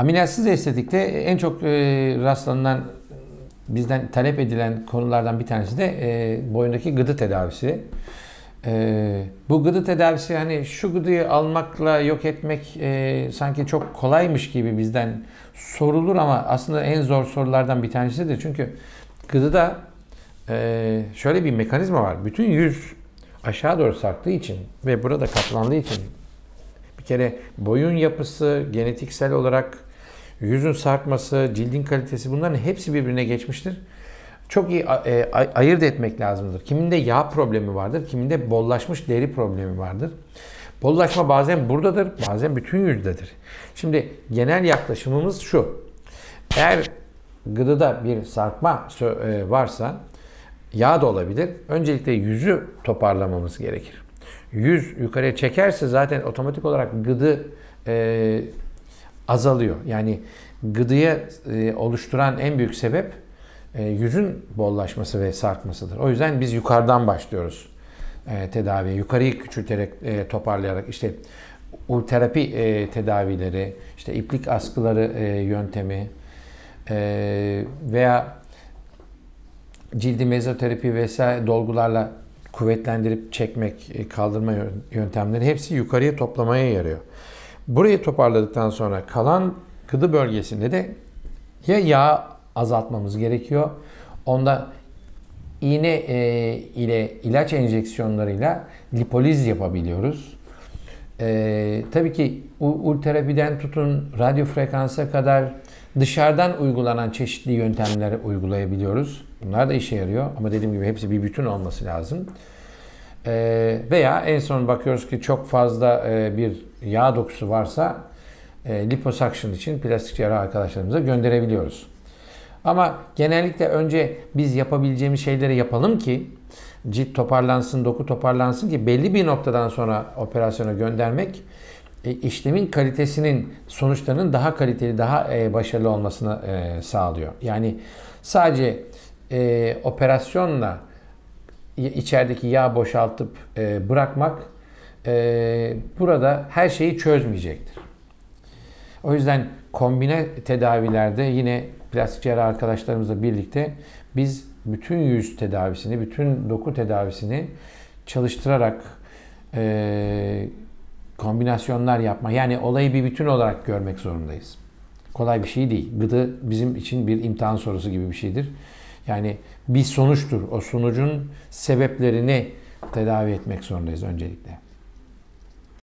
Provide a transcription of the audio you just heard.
Ameliyatsız estetikte en çok e, rastlanılan bizden talep edilen konulardan bir tanesi de e, boyundaki gıdı tedavisi. E, bu gıdı tedavisi hani şu gıdıyı almakla yok etmek e, sanki çok kolaymış gibi bizden sorulur ama aslında en zor sorulardan bir tanesidir. Çünkü gıdıda e, şöyle bir mekanizma var. Bütün yüz aşağı doğru sarktığı için ve burada katlandığı için bir kere boyun yapısı genetiksel olarak yüzün sarkması, cildin kalitesi bunların hepsi birbirine geçmiştir. Çok iyi e, ayırt etmek lazımdır. Kiminde yağ problemi vardır, kiminde bollaşmış deri problemi vardır. Bollaşma bazen buradadır, bazen bütün yüzdedir. Şimdi genel yaklaşımımız şu. Eğer gıdıda bir sarkma e, varsa yağ da olabilir. Öncelikle yüzü toparlamamız gerekir. Yüz yukarıya çekerse zaten otomatik olarak gıdı e, azalıyor. Yani gıdıya e, oluşturan en büyük sebep e, yüzün bollaşması ve sarkmasıdır. O yüzden biz yukarıdan başlıyoruz e, tedaviye. Yukarıyı küçülterek, e, toparlayarak işte ulterapi e, tedavileri, işte iplik askıları yöntemi veya cildi mezoterapi vesaire dolgularla kuvvetlendirip çekmek, kaldırma yöntemleri hepsi yukarıya toplamaya yarıyor. Burayı toparladıktan sonra kalan kıdı bölgesinde de ya yağ azaltmamız gerekiyor. Onda iğne e, ile ilaç enjeksiyonlarıyla lipoliz yapabiliyoruz. E, tabii ki ultrapiden tutun radyo frekansa kadar dışarıdan uygulanan çeşitli yöntemleri uygulayabiliyoruz. Bunlar da işe yarıyor ama dediğim gibi hepsi bir bütün olması lazım. E, veya en son bakıyoruz ki çok fazla e, bir yağ dokusu varsa e, liposuction için plastik cerrah arkadaşlarımıza gönderebiliyoruz. Ama genellikle önce biz yapabileceğimiz şeyleri yapalım ki cilt toparlansın, doku toparlansın ki belli bir noktadan sonra operasyona göndermek e, işlemin kalitesinin sonuçlarının daha kaliteli, daha e, başarılı olmasını e, sağlıyor. Yani sadece e, operasyonla içerideki yağ boşaltıp e, bırakmak e, burada her şeyi çözmeyecektir. O yüzden kombine tedavilerde yine plastik cerrah arkadaşlarımızla birlikte biz bütün yüz tedavisini, bütün doku tedavisini çalıştırarak e, kombinasyonlar yapma. Yani olayı bir bütün olarak görmek zorundayız. Kolay bir şey değil. Gıdı bizim için bir imtihan sorusu gibi bir şeydir. Yani bir sonuçtur. O sonucun sebeplerini tedavi etmek zorundayız öncelikle.